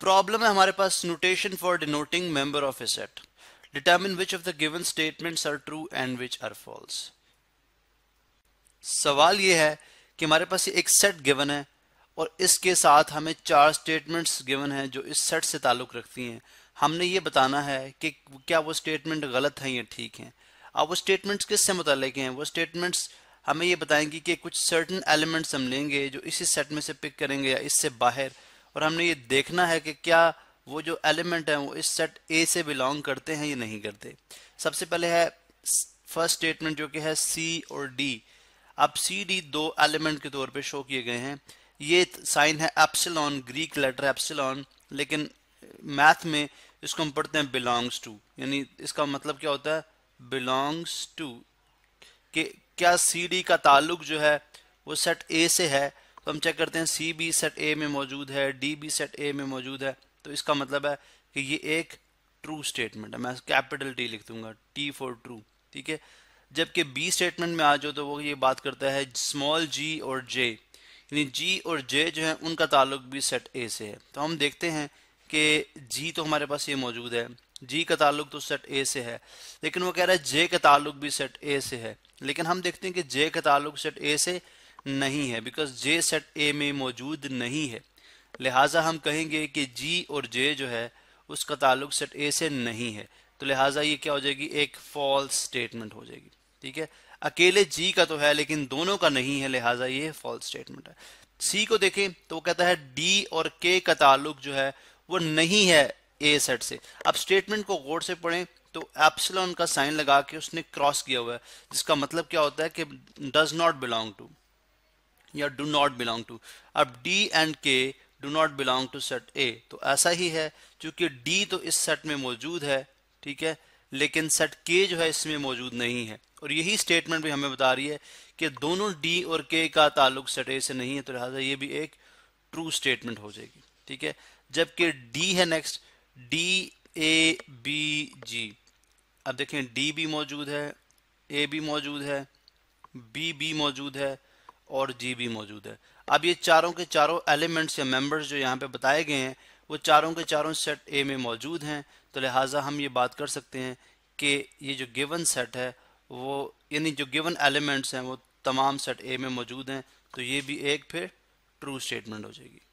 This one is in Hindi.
प्रॉब्लम है हमारे पास notation for denoting member of a set determine which of the given statements are true and which are false सवाल ये है कि हमारे पास एक सेट गिवन है और इसके साथ हमें चार स्टेटमेंट्स गिवन है जो इस सेट से ताल्लुक़ रखती हैं हमने ये बताना है कि क्या वो स्टेटमेंट गलत हैं या ठीक हैं अब वो स्टेटमेंट्स किससे मुतलक हैं वो स्टेटमेंट्स हमें ये बताएंगी कि कुछ सर्टन एलिमेंट्स हम लेंगे जो इसी सेट में से पिक करेंगे या इससे बाहर और हमने ये देखना है कि क्या वो जो एलिमेंट हैं वो इस सेट ए से बिलोंग करते हैं या नहीं करते सबसे पहले है फर्स्ट स्टेटमेंट जो कि है सी और डी अब सी डी दो एलिमेंट के तौर पे शो किए गए हैं ये साइन है एप्सिलॉन ग्रीक लेटर एप्सिलॉन लेकिन मैथ में इसको हम पढ़ते हैं बिलोंग्स टू यानी इसका मतलब क्या होता है बिलोंग्स टू कि क्या सी डी का ताल्लुक जो है वो सेट ए से है तो हम चेक करते हैं सी बी सेट ए में मौजूद है डी बी सेट ए में मौजूद है तो इसका मतलब है कि ये एक ट्रू स्टेटमेंट है मैं कैपिटल टी लिख दूंगा टी फॉर ट्रू ठीक है जबकि बी स्टेटमेंट में आ जाओ तो वो ये बात करता है स्मॉल जी और जे यानी जी और जे जो है उनका ताल्लुक भी सेट ए से है तो हम देखते हैं कि जी तो हमारे पास ये मौजूद है जी का ताल्लुक तो सेट ए से है लेकिन वो कह रहा है जे का ताल्लुक भी सेट ए से है लेकिन हम देखते हैं कि जे का ताल्लुक सेट ए से नहीं है बिकॉज जे सेट ए में मौजूद नहीं है लिहाजा हम कहेंगे कि जी और जे जो है उसका ताल्लुक सेट ए से नहीं है तो लिहाजा ये क्या हो जाएगी एक फॉल्स स्टेटमेंट हो जाएगी ठीक है अकेले जी का तो है लेकिन दोनों का नहीं है लिहाजा ये फॉल्स स्टेटमेंट है सी को देखें तो वो कहता है डी और के का ताल्लुक जो है वो नहीं है ए सेट से अब स्टेटमेंट को गौर से पढ़ें तो एप्सलॉन का साइन लगा के उसने क्रॉस किया हुआ है जिसका मतलब क्या होता है कि डज नॉट बिलोंग टू या डू नॉट बिलोंग टू अब D and K do not belong to set A तो ऐसा ही है चूंकि डी तो इस सेट में मौजूद है ठीक है लेकिन सेट के जो है इसमें मौजूद नहीं है और यही स्टेटमेंट भी हमें बता रही है कि दोनों डी और के का ताल्लुक सेट ए से नहीं है तो लिहाजा ये भी एक ट्रू स्टेटमेंट हो जाएगी ठीक है जबकि डी है next D A B G अब देखें डी भी मौजूद है ए भी मौजूद है बी बी मौजूद है और जी भी मौजूद है अब ये चारों के चारों एलिमेंट्स या मेंबर्स जो यहाँ पे बताए गए हैं वो चारों के चारों सेट ए में मौजूद हैं तो लिहाजा हम ये बात कर सकते हैं कि ये जो गिवन सेट है वो यानी जो गिवन एलिमेंट्स हैं वो तमाम सेट ए में मौजूद हैं तो ये भी एक फिर ट्रू स्टेटमेंट हो जाएगी